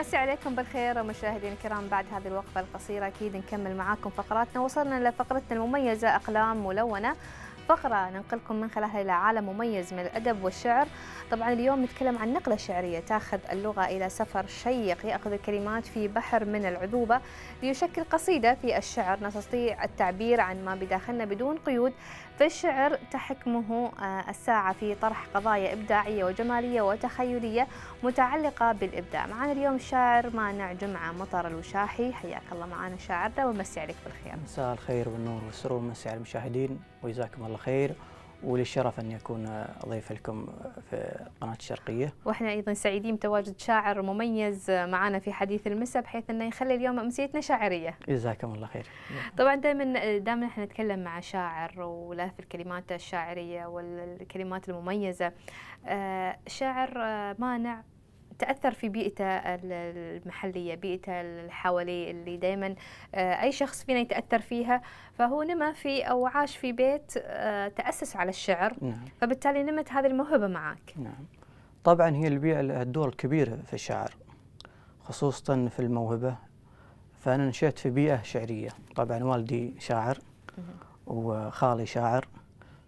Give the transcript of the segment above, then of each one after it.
مسي عليكم بالخير مشاهدينا الكرام بعد هذه الوقفة القصيرة أكيد نكمل معاكم فقراتنا وصلنا لفقرتنا المميزة أقلام ملونة فقرة ننقلكم من خلالها إلى عالم مميز من الأدب والشعر طبعا اليوم نتكلم عن نقلة شعرية تأخذ اللغة إلى سفر شيق يأخذ الكلمات في بحر من العذوبة ليشكل قصيدة في الشعر نستطيع التعبير عن ما بداخلنا بدون قيود فالشعر تحكمه آه، الساعة في طرح قضايا إبداعية وجمالية وتخيلية متعلقة بالإبداع معنا اليوم الشاعر مانع جمعة مطر الوشاحي حياك الله معنا شاعرنا ومسي عليك بالخير مساء الخير والنور والسرور ومسي على المشاهدين ويزاكم الله خير ولي الشرف أن يكون ضيف لكم في قناة الشرقية وإحنا أيضا سعيدين بتواجد شاعر مميز معنا في حديث المساء بحيث أنه يخلي اليوم أمسيتنا شاعرية جزاكم الله خير طبعا دائما دائما إحنا نتكلم مع شاعر وله في الكلمات الشاعرية والكلمات المميزة آه، شاعر آه، مانع تاثر في بيئته المحليه بيئته الحوالي اللي دائما آه، اي شخص فينا يتاثر فيها فهو نما في او عاش في بيت آه، تاسس على الشعر نعم. فبالتالي نمت هذه الموهبه معك نعم طبعا هي البيئه لها دور كبير في الشعر خصوصا في الموهبه فانا نشأت في بيئه شعريه طبعا والدي شاعر وخالي شاعر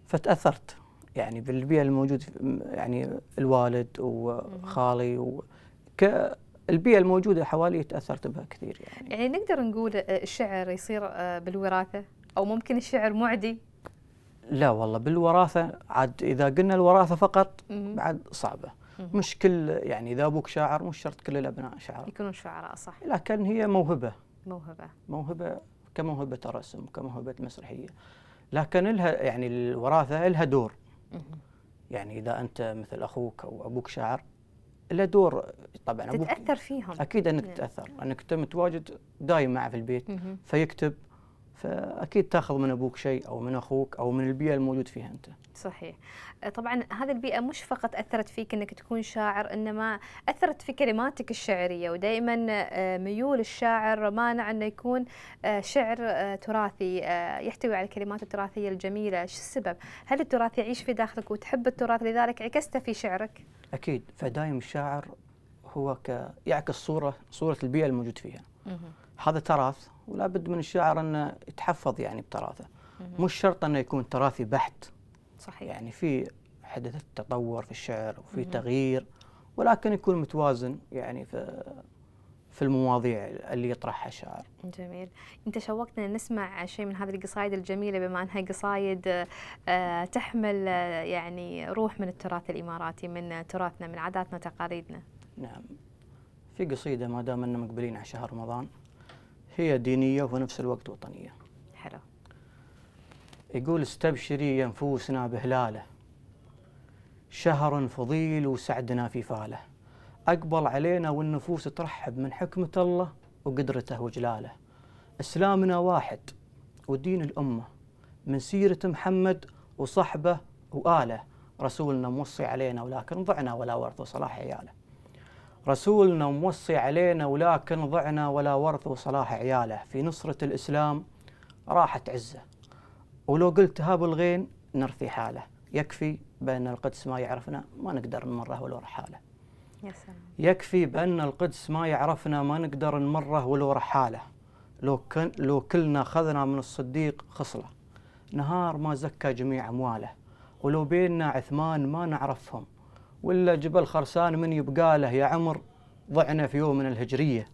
فتاثرت يعني بالبيئه الموجود يعني الوالد وخالي وك البيئة الموجودة حوالي تأثرت بها كثير يعني. يعني نقدر نقول آه، الشعر يصير آه، بالوراثة أو ممكن الشعر معدي؟ لا والله بالوراثة عاد إذا قلنا الوراثة فقط بعد صعبة. مش كل يعني إذا أبوك شاعر مش شرط كل الأبناء شعراء. يكونون شعراء صح. لكن هي موهبة. موهبة. موهبة كموهبة رسم كموهبة مسرحية. لكن لها يعني الوراثة لها دور. يعني اذا انت مثل اخوك او ابوك شاعر له دور طبعا تتاثر فيهم اكيد انك إيه. تتاثر انك انت متواجد دايم معه في البيت فيكتب فاكيد تاخذ من ابوك شيء او من اخوك او من البيئه الموجود فيها انت. صحيح. أه، طبعا هذه البيئه مش فقط اثرت فيك انك تكون شاعر انما اثرت في كلماتك الشعريه ودائما أه، ميول الشاعر مانع انه يكون أه، شعر تراثي يحتوي على الكلمات التراثيه الجميله، شو السبب؟ هل التراث يعيش في داخلك وتحب التراث لذلك عكسته في شعرك؟ اكيد فدايم الشاعر هو يعكس صوره صوره البيئه الموجود فيها. هذا تراث ولا بد من الشاعر انه يتحفظ يعني بتراثه مش شرط انه يكون تراثي بحت صحيح يعني في حدث تطور في الشعر وفي تغيير ولكن يكون متوازن يعني في في المواضيع اللي يطرحها الشاعر. جميل، انت شوقتنا نسمع شيء من هذه القصايد الجميله بما انها قصايد آه، تحمل آه، يعني روح من التراث الاماراتي من تراثنا من عاداتنا وتقاليدنا. نعم. في قصيده ما دام اننا مقبلين على شهر رمضان. هي دينية وفي نفس الوقت وطنية حلو يقول استبشري يا نفوسنا بهلاله شهر فضيل وسعدنا في فاله أقبل علينا والنفوس ترحب من حكمة الله وقدرته وجلاله إسلامنا واحد ودين الأمة من سيرة محمد وصحبه وآله رسولنا موصي علينا ولكن ضعنا ولا ورث صلاح عياله رسولنا وموصي علينا ولكن ضعنا ولا ورث صلاح عياله في نصرة الإسلام راحت عزه ولو قلت هاب الغين نرثي حاله يكفي بأن القدس ما يعرفنا ما نقدر نمره ولو رحاله يكفي بأن القدس ما يعرفنا ما نقدر نمره ولو رحاله لو, كن لو كلنا أخذنا من الصديق خصلة نهار ما زكى جميع أمواله ولو بيننا عثمان ما نعرفهم ولا جبل خرسان من يبقى له يا عمر ضعنا في يوم من الهجرية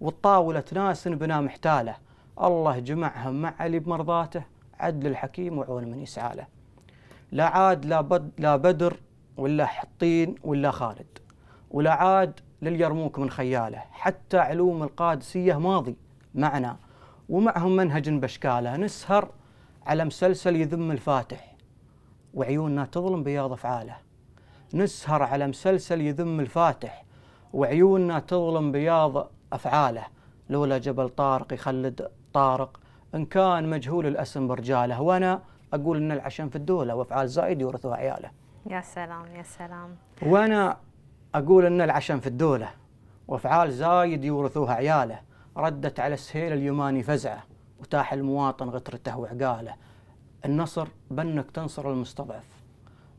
والطاولة ناس بنا محتالة الله جمعهم مع علي بمرضاته عدل الحكيم وعون من يسعاله لا عاد لا, بد لا بدر ولا حطين ولا خالد ولا عاد لليرموك من خياله حتى علوم القادسية ماضي معنا ومعهم منهج بشكاله نسهر على مسلسل يذم الفاتح وعيوننا تظلم بياض افعاله نسهر على مسلسل يذم الفاتح وعيوننا تظلم بياض أفعاله لولا جبل طارق يخلد طارق إن كان مجهول الأسم برجاله وأنا أقول إن العشم في الدولة وأفعال زايد يورثها عياله يا سلام يا سلام وأنا أقول إن العشم في الدولة وأفعال زايد يورثوها عياله ردت على سهيل اليماني فزعة وتاح المواطن غترته وعقاله النصر بنك تنصر المستضعف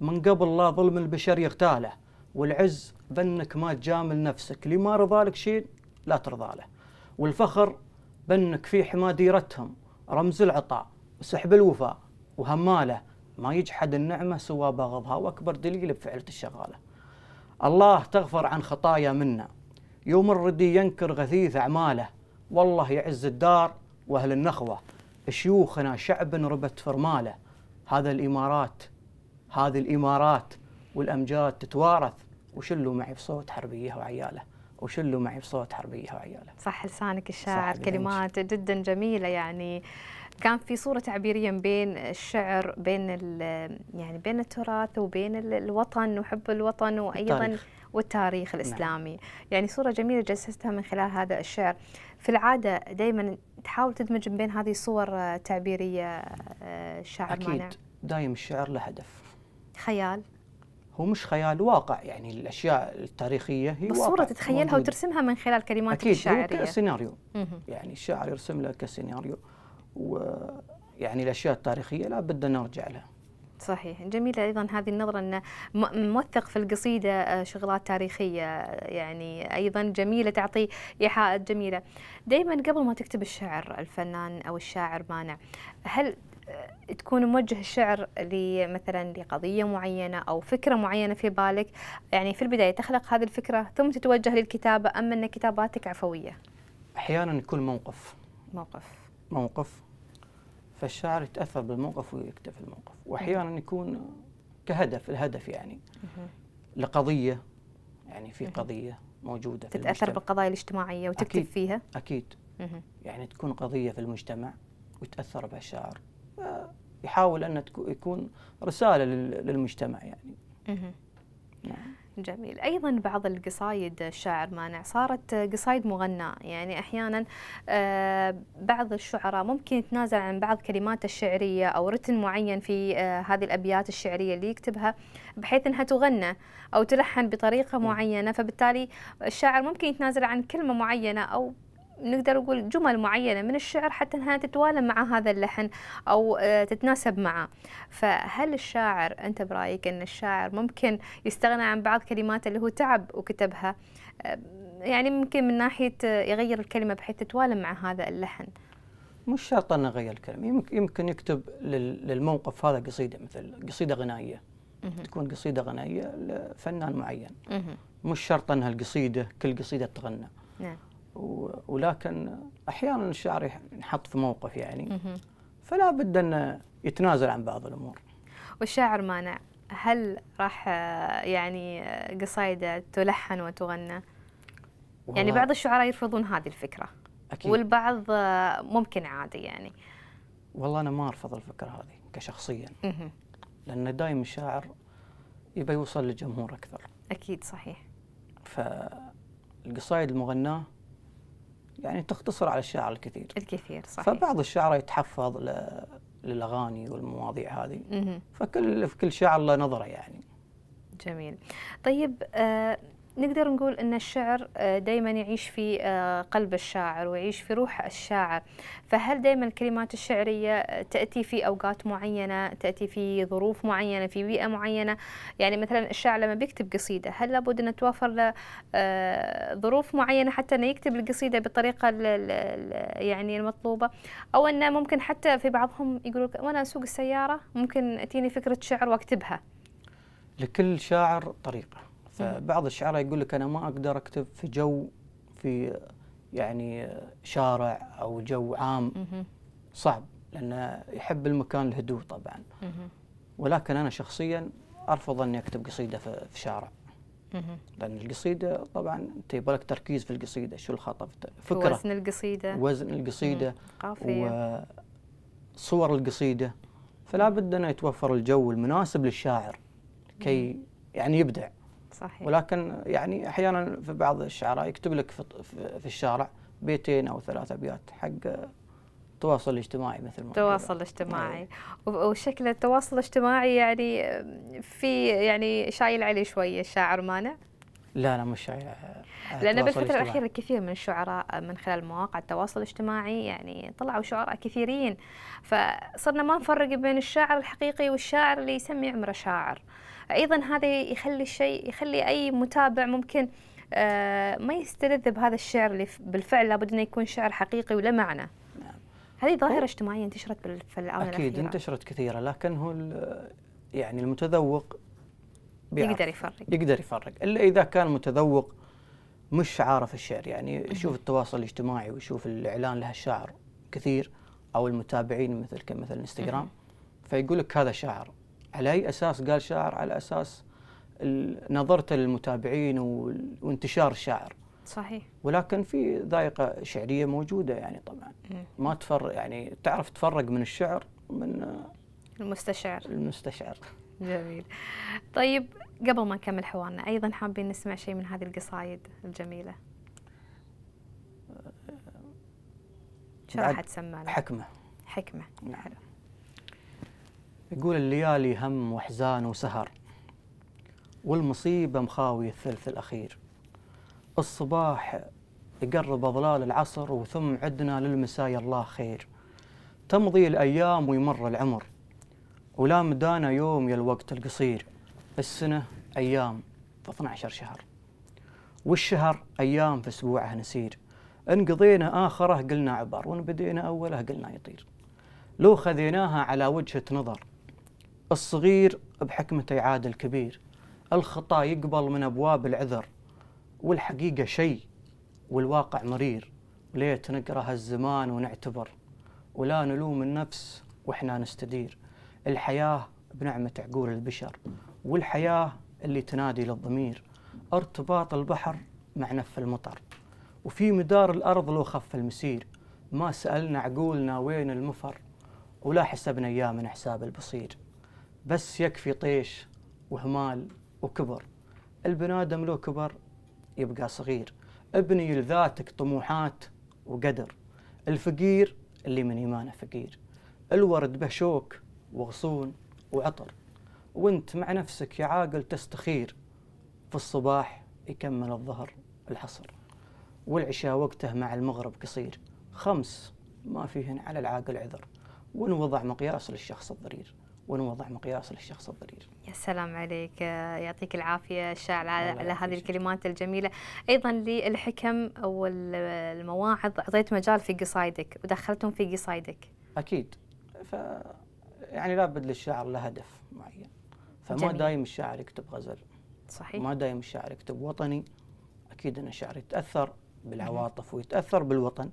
من قبل لا ظلم البشر يغتاله والعز بأنك ما تجامل نفسك لما ما رضى لك شيء لا ترضى له والفخر بأنك في حما ديرتهم رمز العطاء وسحب الوفاء وهماله ما يجحد النعمة سوى بغضها وأكبر دليل بفعلة الشغالة الله تغفر عن خطايا منا يوم الردي ينكر غثيث أعماله والله يعز الدار وأهل النخوة شيوخنا شعب ربت فرماله هذا الإمارات هذه الامارات والامجاد تتوارث وشلوا معي بصوت حربيه وعياله وشلوا معي بصوت حربيه وعياله صح لسانك الشاعر كلمات جدا جميله يعني كان في صورة تعبيرية بين الشعر بين يعني بين التراث وبين الوطن وحب الوطن وأيضا التاريخ. والتاريخ نعم. الإسلامي نعم. يعني صورة جميلة جسستها من خلال هذا الشعر في العادة دائما تحاول تدمج بين هذه الصور التعبيريه الشاعر آه، أكيد دايم الشعر له هدف خيال هو مش خيال واقع يعني الاشياء التاريخيه هي بصوره تتخيلها موجود. وترسمها من خلال كلماتك الشعريه اكيد كسيناريو يعني الشاعر يرسم لك كسيناريو ويعني الاشياء التاريخيه لا بد نرجع لها صحيح جميلة أيضا هذه النظرة أن موثق في القصيدة آه، شغلات تاريخية آه، يعني أيضا جميلة تعطي إيحاءات جميلة دائما قبل ما تكتب الشعر الفنان أو الشاعر مانع هل تكون موجه الشعر لمثلا لقضية معينة أو فكرة معينة في بالك يعني في البداية تخلق هذه الفكرة ثم تتوجه للكتابة أم أن كتاباتك عفوية أحيانا يكون موقف موقف موقف فالشاعر يتأثر بالموقف ويكتب في الموقف وأحيانا يكون كهدف الهدف يعني لقضية يعني في قضية موجودة في تتأثر المجتمع. بالقضايا الاجتماعية وتكتب أكيد فيها أكيد يعني تكون قضية في المجتمع وتأثر بها الشاعر يحاول أن يكون رسالة للمجتمع يعني نعم. جميل أيضا بعض القصايد الشاعر مانع صارت قصايد مغناة يعني أحيانا آه، بعض الشعراء ممكن يتنازل عن بعض كلمات الشعرية أو رتن معين في آه، هذه الأبيات الشعرية اللي يكتبها بحيث أنها تغنى أو تلحن بطريقة نعم. معينة فبالتالي الشاعر ممكن يتنازل عن كلمة معينة أو نقدر نقول جمل معينة من الشعر حتى أنها تتوالم مع هذا اللحن أو آه، تتناسب معه فهل الشاعر أنت برأيك أن الشاعر ممكن يستغنى عن بعض كلماته اللي هو تعب وكتبها آه، يعني ممكن من ناحية آه، يغير الكلمة بحيث تتوالم مع هذا اللحن مش شرط أن يغير الكلمة يمكن, يكتب للموقف هذا قصيدة مثل قصيدة غنائية تكون قصيدة غنائية لفنان معين مش شرط أنها القصيدة كل قصيدة تغنى نعم ولكن احيانا الشعر ينحط في موقف يعني فلا بد ان يتنازل عن بعض الامور والشاعر مانع هل راح يعني قصايده تلحن وتغنى يعني بعض الشعراء يرفضون هذه الفكره أكيد. والبعض ممكن عادي يعني والله انا ما ارفض الفكره هذه كشخصيا لان دائما الشاعر يبي يوصل للجمهور اكثر اكيد صحيح فالقصايد المغناه يعني تختصر على الشاعر الكثير الكثير صحيح فبعض الشعر يتحفظ للاغاني والمواضيع هذه مه. فكل في كل شاعر له نظره يعني جميل طيب آه نقدر نقول ان الشعر آه، دائما يعيش في آه، قلب الشاعر ويعيش في روح الشاعر فهل دائما الكلمات الشعريه آه، تاتي في اوقات معينه تاتي في ظروف معينه في بيئه معينه يعني مثلا الشاعر لما بيكتب قصيده هل لابد ان توفر له ظروف معينه حتى انه يكتب القصيده بالطريقه يعني المطلوبه او انه ممكن حتى في بعضهم يقولوا وانا اسوق السياره ممكن تجيني فكره شعر واكتبها لكل شاعر طريقه فبعض الشعراء يقول لك انا ما اقدر اكتب في جو في يعني شارع او جو عام صعب لانه يحب المكان الهدوء طبعا ولكن انا شخصيا ارفض اني اكتب قصيده في شارع لان القصيده طبعا انت لك تركيز في القصيده شو الخطا فكره وزن القصيده وزن القصيده وصور القصيده فلا بد انه يتوفر الجو المناسب للشاعر كي يعني يبدع صحيح. ولكن يعني احيانا في بعض الشعراء يكتب لك في, في الشارع بيتين او ثلاث ابيات حق التواصل الاجتماعي مثل ما اجتماعي يعني. وشكل التواصل الاجتماعي يعني في يعني شايل عليه شويه الشاعر مانع لا لا مش شايل لأن بالفترة الأخيرة كثير من الشعراء من خلال مواقع التواصل الاجتماعي يعني طلعوا شعراء كثيرين فصرنا ما نفرق بين الشاعر الحقيقي والشاعر اللي يسمي عمره شاعر ايضا هذا يخلي الشيء يخلي اي متابع ممكن آه، ما يستلذ بهذا الشعر اللي بالفعل لابد انه يكون شعر حقيقي وله معنى نعم. هذه ظاهره اجتماعيه انتشرت في الاونه اكيد انتشرت كثيره لكن هو يعني المتذوق يقدر يفرق يقدر يفرق الا اذا كان متذوق مش عارف الشعر يعني يشوف التواصل الاجتماعي ويشوف الاعلان الشاعر كثير او المتابعين مثل مثل انستغرام فيقول لك هذا شاعر على أي أساس قال شاعر على أساس نظرته للمتابعين وانتشار الشاعر صحيح ولكن في ذائقة شعرية موجودة يعني طبعا ما تفرق يعني تعرف تفرق من الشعر من المستشعر المستشعر جميل طيب قبل ما نكمل حوارنا أيضا حابين نسمع شيء من هذه القصايد الجميلة شو راح تسمى حكمة حكمة نعم. حلو يقول الليالي هم وحزان وسهر والمصيبة مخاوي الثلث الأخير الصباح يقرب أظلال العصر وثم عدنا للمساء الله خير تمضي الأيام ويمر العمر ولا مدانا يوم يا الوقت القصير السنة أيام في 12 شهر والشهر أيام في أسبوعه نسير إن قضينا آخره قلنا عبر وإن بدينا أوله قلنا يطير لو خذيناها على وجهة نظر الصغير بحكمته يعاد الكبير الخطا يقبل من ابواب العذر والحقيقه شيء والواقع مرير ليت نقرا هالزمان ونعتبر ولا نلوم النفس واحنا نستدير الحياه بنعمه عقول البشر والحياه اللي تنادي للضمير ارتباط البحر مع نف المطر وفي مدار الارض لو خف المسير ما سالنا عقولنا وين المفر ولا حسبنا اياه من حساب البصير بس يكفي طيش وهمال وكبر البني آدم لو كبر يبقى صغير ابني لذاتك طموحات وقدر الفقير اللي من إيمانه فقير الورد به شوك وغصون وعطر وانت مع نفسك يا عاقل تستخير في الصباح يكمل الظهر الحصر والعشاء وقته مع المغرب قصير خمس ما فيهن على العاقل عذر ونوضع مقياس للشخص الضرير ونوضع مقياس للشخص الضرير يا سلام عليك يعطيك العافية الشاعر على هذه الكلمات الجميلة أيضا للحكم أو المواعظ أعطيت مجال في قصايدك ودخلتهم في قصايدك أكيد ف يعني لابد للشاعر له هدف معين فما جميل. دايم الشاعر يكتب غزل صحيح ما دايم الشاعر يكتب وطني أكيد أن الشاعر يتأثر بالعواطف ويتأثر بالوطن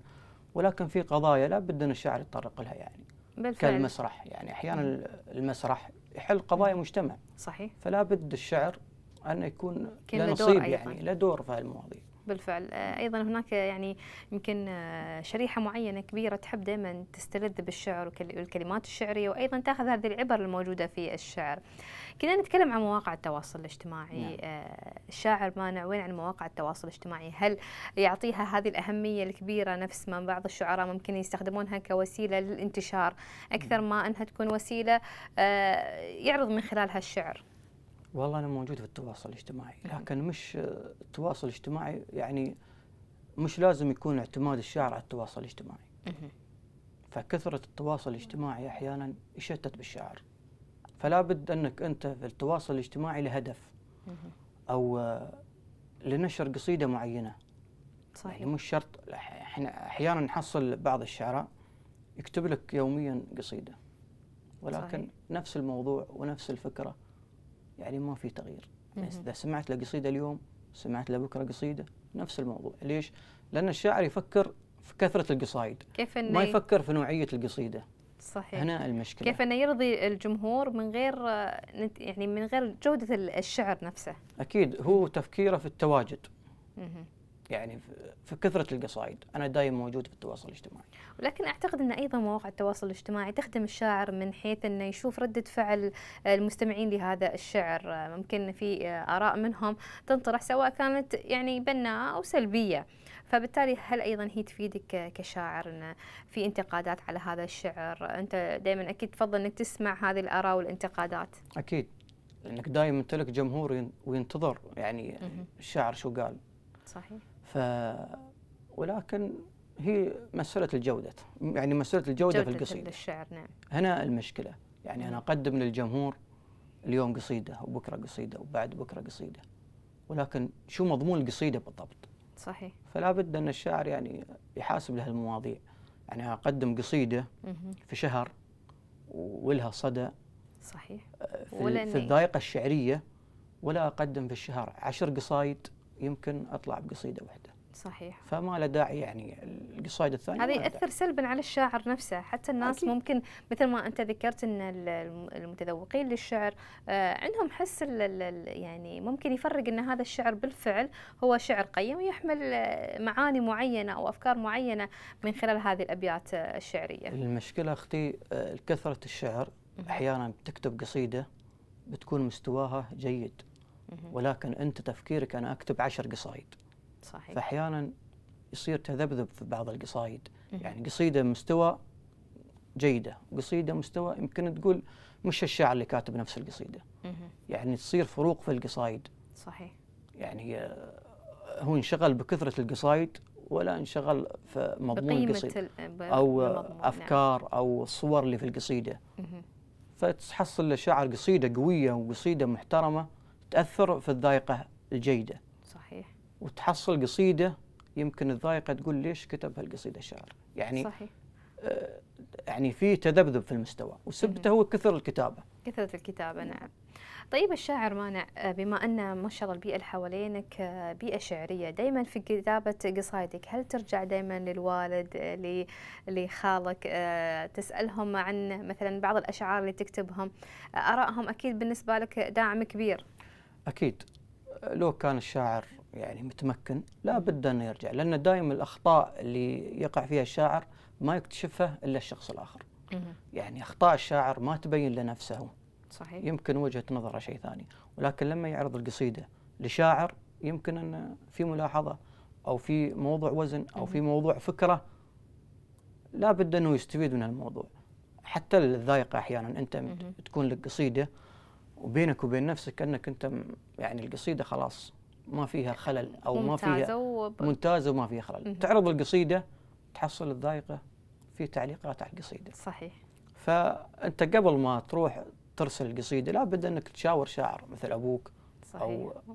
ولكن في قضايا لابد أن الشاعر يتطرق لها يعني بالفعل. كالمسرح يعني احيانا المسرح يحل قضايا مجتمع صحيح فلا بد الشعر ان يكون له نصيب يعني له دور في هالمواضيع بالفعل آه، ايضا هناك يعني يمكن آه، شريحه معينه كبيره تحب دائما تستلذ بالشعر والكلمات الشعريه وايضا تاخذ هذه العبر الموجوده في الشعر كنا نتكلم عن مواقع التواصل الاجتماعي نعم. آه، الشاعر مانع وين عن مواقع التواصل الاجتماعي هل يعطيها هذه الاهميه الكبيره نفس ما بعض الشعراء ممكن يستخدمونها كوسيله للانتشار اكثر نعم. ما انها تكون وسيله يعرض من خلالها الشعر والله انا موجود في التواصل الاجتماعي لكن مش التواصل الاجتماعي يعني مش لازم يكون اعتماد الشاعر على التواصل الاجتماعي فكثره التواصل الاجتماعي احيانا يشتت بالشاعر فلا بد انك انت في التواصل الاجتماعي لهدف او لنشر قصيده معينه يعني صحيح يعني مش شرط احنا احيانا نحصل بعض الشعراء يكتب لك يوميا قصيده ولكن صحيح. نفس الموضوع ونفس الفكره يعني ما في تغيير اذا سمعت له قصيده اليوم سمعت له بكره قصيده نفس الموضوع ليش لان الشاعر يفكر في كثره القصايد كيف إنه ما يفكر في نوعيه القصيده صحيح هنا المشكله كيف انه يرضي الجمهور من غير يعني من غير جوده الشعر نفسه اكيد هو تفكيره في التواجد يعني في كثرة القصائد أنا دائما موجود في التواصل الاجتماعي ولكن أعتقد أن أيضا مواقع التواصل الاجتماعي تخدم الشاعر من حيث أنه يشوف ردة فعل المستمعين لهذا الشعر ممكن في آراء منهم تنطرح سواء كانت يعني بناءة أو سلبية فبالتالي هل أيضا هي تفيدك كشاعر أن في انتقادات على هذا الشعر أنت دائما أكيد تفضل أنك تسمع هذه الآراء والانتقادات أكيد لأنك دائما تلك جمهور وينتظر يعني الشاعر شو قال صحيح ف ولكن هي مسألة الجودة يعني مسألة الجودة في القصيدة الشعر نعم هنا المشكلة يعني أنا أقدم للجمهور اليوم قصيدة وبكرة قصيدة وبعد بكرة قصيدة ولكن شو مضمون القصيدة بالضبط صحيح فلا بد أن الشاعر يعني يحاسب لها المواضيع يعني أقدم قصيدة في شهر ولها صدى آه، صحيح في, في الذائقة الشعرية ولا أقدم في الشهر عشر قصايد يمكن اطلع بقصيده واحده صحيح فما له داعي يعني القصائد الثانيه هذا ياثر سلبا على الشاعر نفسه حتى الناس أكيد. ممكن مثل ما انت ذكرت ان المتذوقين للشعر آه، عندهم حس يعني ممكن يفرق ان هذا الشعر بالفعل هو شعر قيم ويحمل آه، معاني معينه او افكار معينه من خلال هذه الابيات آه، الشعريه المشكله اختي كثره الشعر احيانا تكتب قصيده بتكون مستواها جيد ولكن أنت تفكيرك أنا أكتب عشر قصايد صحيح فأحيانا يصير تذبذب في بعض القصايد يعني قصيدة مستوى جيدة قصيدة مستوى يمكن تقول مش الشاعر اللي كاتب نفس القصيدة يعني تصير فروق في القصايد صحيح يعني آه، هو انشغل بكثرة القصايد ولا انشغل في مضمون القصيدة أو نعم. أفكار نعم. أو الصور اللي في القصيدة فتحصل لشاعر قصيدة قوية وقصيدة محترمة تأثر في الذائقة الجيدة صحيح وتحصل قصيدة يمكن الذائقة تقول ليش كتب هالقصيدة شعر يعني صحيح آه يعني في تذبذب في المستوى وسبته هو كثر الكتابة كثرة الكتابة نعم طيب الشاعر مانع آه، بما أن ما شاء الله البيئة اللي حوالينك آه، بيئة شعرية دائما في كتابة قصايدك هل ترجع دائما للوالد آه، لخالك تسألهم عن مثلا بعض الأشعار اللي تكتبهم آرائهم أكيد بالنسبة لك داعم كبير اكيد لو كان الشاعر يعني متمكن لا بد انه يرجع لان دائما الاخطاء اللي يقع فيها الشاعر ما يكتشفها الا الشخص الاخر يعني اخطاء الشاعر ما تبين لنفسه صحيح يمكن وجهه نظره شيء ثاني ولكن لما يعرض القصيده لشاعر يمكن ان في ملاحظه او في موضوع وزن او في موضوع فكره لا بد انه يستفيد من الموضوع حتى الذائقه احيانا انت تكون لك قصيده وبينك وبين نفسك انك انت يعني القصيده خلاص ما فيها خلل او ما فيها ممتازه وما فيها خلل مم. تعرض القصيده تحصل الذائقه في تعليقات على القصيده صحيح فانت قبل ما تروح ترسل القصيده لابد انك تشاور شاعر مثل ابوك صحيح.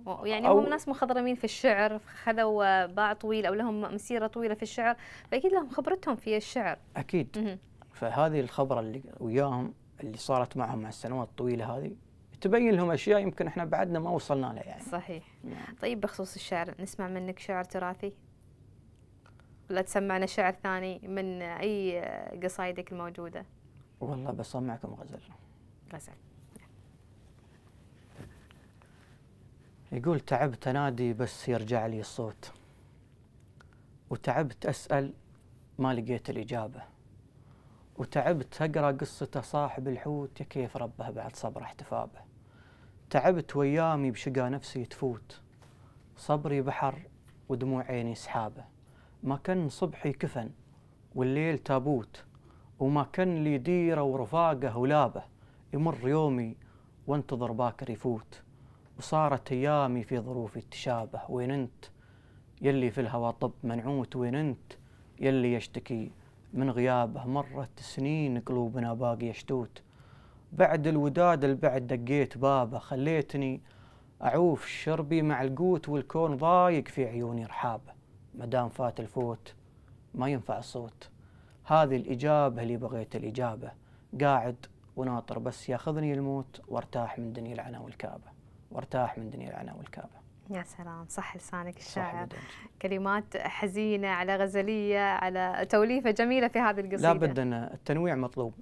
أو يعني أو هم ناس مخضرمين في الشعر خذوا باع طويل او لهم مسيره طويله في الشعر فاكيد لهم خبرتهم في الشعر اكيد مم. فهذه الخبره اللي وياهم اللي صارت معهم مع السنوات الطويله هذه تبين لهم اشياء يمكن احنا بعدنا ما وصلنا لها يعني. صحيح. نعم. طيب بخصوص الشعر نسمع منك شعر تراثي؟ ولا تسمعنا شعر ثاني من اي قصايدك الموجوده؟ والله بسمعكم غزل. غزل. يقول تعبت انادي بس يرجع لي الصوت وتعبت اسال ما لقيت الاجابه وتعبت اقرا قصته صاحب الحوت يا كيف ربه بعد صبر احتفابه تعبت ويامي بشقى نفسي تفوت صبري بحر ودموع عيني سحابه ما كان صبحي كفن والليل تابوت وما كان لي ديرة ورفاقة ولابة يمر يومي وانتظر باكر يفوت وصارت أيامي في ظروفي تشابه وين أنت يلي في الهوى طب منعوت وين أنت يلي يشتكي من غيابه مرت سنين قلوبنا باقي يشتوت بعد الوداد البعد دقيت بابه خليتني أعوف شربي مع القوت والكون ضايق في عيوني رحابة مدام فات الفوت ما ينفع الصوت هذه الإجابة اللي بغيت الإجابة قاعد وناطر بس ياخذني الموت وارتاح من دنيا العنا والكابة وارتاح من دنيا العنا والكابة يا سلام صح لسانك الشاعر كلمات حزينة على غزلية على توليفة جميلة في هذه القصيدة لابد أن التنويع مطلوب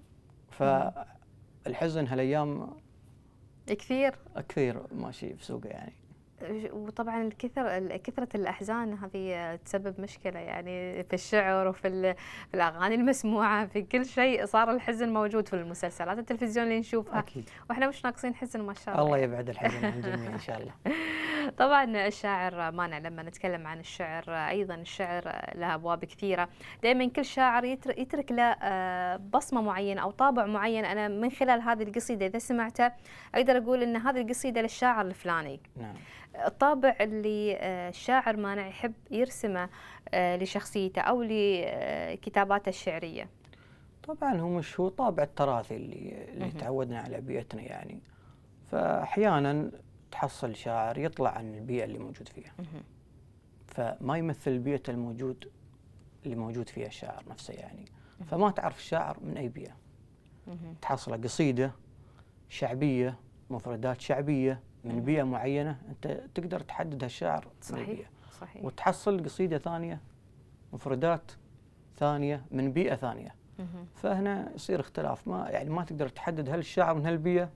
ف الحزن هالايام كثير كثير ماشي في سوقه يعني وطبعا الكثر كثرة الأحزان هذه تسبب مشكلة يعني في الشعر وفي في الأغاني المسموعة في كل شيء صار الحزن موجود في المسلسلات التلفزيون اللي نشوفها أكيد. وإحنا مش ناقصين حزن ما شاء الله الله يبعد الحزن عن الجميع إن شاء الله طبعا الشاعر مانع لما نتكلم عن الشعر ايضا الشعر له ابواب كثيره دائما كل شاعر يترك له آه، بصمه معينه او طابع معين انا من خلال هذه القصيده اذا سمعتها اقدر اقول ان هذه القصيده للشاعر الفلاني نعم. الطابع اللي آه، الشاعر مانع يحب يرسمه آه، لشخصيته او لكتاباته الشعريه طبعا هو مش هو طابع التراثي اللي, اللي تعودنا على بيئتنا يعني فاحيانا تحصل شاعر يطلع عن البيئة اللي موجود فيها فما يمثل البيئة الموجود اللي موجود فيها الشاعر نفسه يعني فما تعرف الشاعر من أي بيئة تحصله قصيدة شعبية مفردات شعبية من بيئة معينة أنت تقدر تحدد هالشاعر صحيح من البيئة صحيح وتحصل قصيدة ثانية مفردات ثانية من بيئة ثانية فهنا يصير اختلاف ما يعني ما تقدر تحدد هل الشاعر من هالبيئة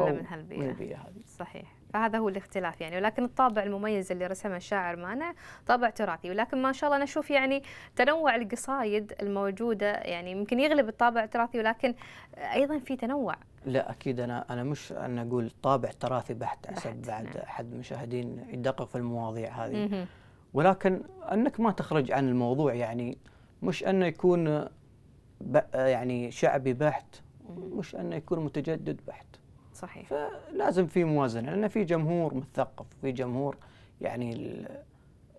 ولا من هالبيئة من البيئة هذه صحيح فهذا هو الاختلاف يعني ولكن الطابع المميز اللي رسمه الشاعر مانا طابع تراثي ولكن ما شاء الله نشوف يعني تنوع القصايد الموجودة يعني يمكن يغلب الطابع التراثي ولكن أيضا في تنوع لا أكيد أنا أنا مش أن أقول طابع تراثي بحت حسب نعم. بعد نعم. أحد المشاهدين يدقق في المواضيع هذه مه. ولكن أنك ما تخرج عن الموضوع يعني مش أنه يكون يعني شعبي بحت مش أنه يكون متجدد بحت صحيح فلازم في موازنه لان في جمهور مثقف وفي جمهور يعني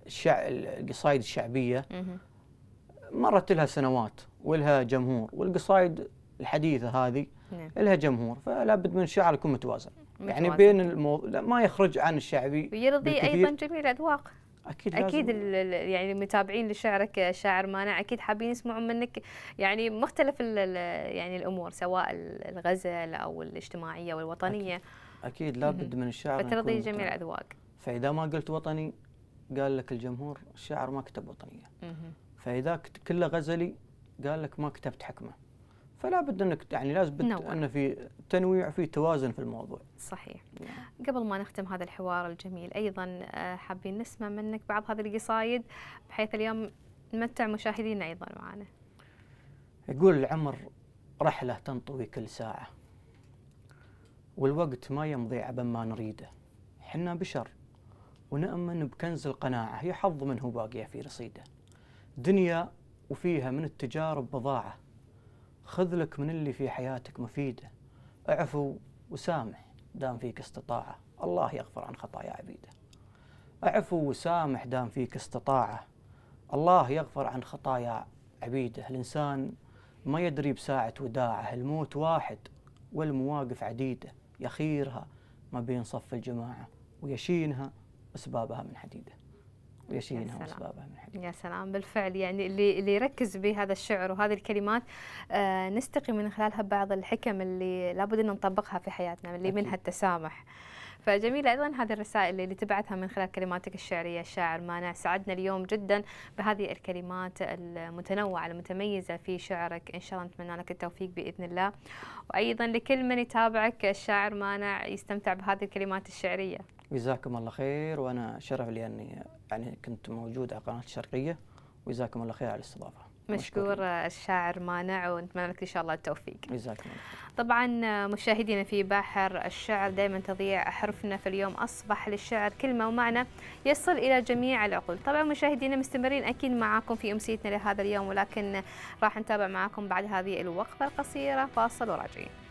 الشع... القصايد الشعبيه مرت لها سنوات ولها جمهور والقصايد الحديثه هذه نعم. لها جمهور فلا بد من الشعر يكون متوازن, متوازن. يعني بين المو... ما يخرج عن الشعبي ويرضي ايضا جميع الاذواق اكيد لازم. اكيد يعني المتابعين لشعرك شاعر مانع اكيد حابين يسمعون منك يعني مختلف يعني الامور سواء الغزل او الاجتماعيه والوطنيه اكيد, أكيد لابد من الشعر فترضي جميع الاذواق فاذا ما قلت وطني قال لك الجمهور الشعر ما كتب وطنيه فاذا كله غزلي قال لك ما كتبت حكمه فلا بد انك يعني لازم بد ان في تنويع في توازن في الموضوع صحيح نعم. قبل ما نختم هذا الحوار الجميل ايضا آه، حابين نسمع منك بعض هذه القصايد بحيث اليوم نمتع مشاهدينا ايضا معنا يقول العمر رحله تنطوي كل ساعه والوقت ما يمضي عبا ما نريده حنا بشر ونأمن بكنز القناعة هي حظ منه باقية في رصيده دنيا وفيها من التجارب بضاعة خذ لك من اللي في حياتك مفيدة اعفو وسامح دام فيك استطاعة الله يغفر عن خطايا عبيده اعفو وسامح دام فيك استطاعة الله يغفر عن خطايا عبيده الإنسان ما يدري بساعة وداعه الموت واحد والمواقف عديدة يخيرها ما بين صف الجماعة ويشينها أسبابها من حديده ويشينها واسبابها من حقيقة. يا سلام بالفعل يعني اللي اللي يركز بهذا الشعر وهذه الكلمات آه نستقي من خلالها بعض الحكم اللي لابد ان نطبقها في حياتنا اللي منها التسامح. فجميلة أيضا هذه الرسائل اللي تبعثها من خلال كلماتك الشعرية الشاعر مانع سعدنا اليوم جدا بهذه الكلمات المتنوعة المتميزة في شعرك إن شاء الله نتمنى لك التوفيق بإذن الله وأيضا لكل من يتابعك الشاعر مانع يستمتع بهذه الكلمات الشعرية جزاكم الله خير وانا شرف لي اني يعني كنت موجود على قناه الشرقيه وجزاكم الله خير على الاستضافه مشكور, الشاعر مانع ونتمنى لك ان شاء الله التوفيق جزاكم الله طبعا مشاهدينا في بحر الشعر دائما تضيع حرفنا في اليوم اصبح للشعر كلمه ومعنى يصل الى جميع العقول طبعا مشاهدينا مستمرين اكيد معاكم في امسيتنا لهذا اليوم ولكن راح نتابع معاكم بعد هذه الوقفه القصيره فاصل وراجعين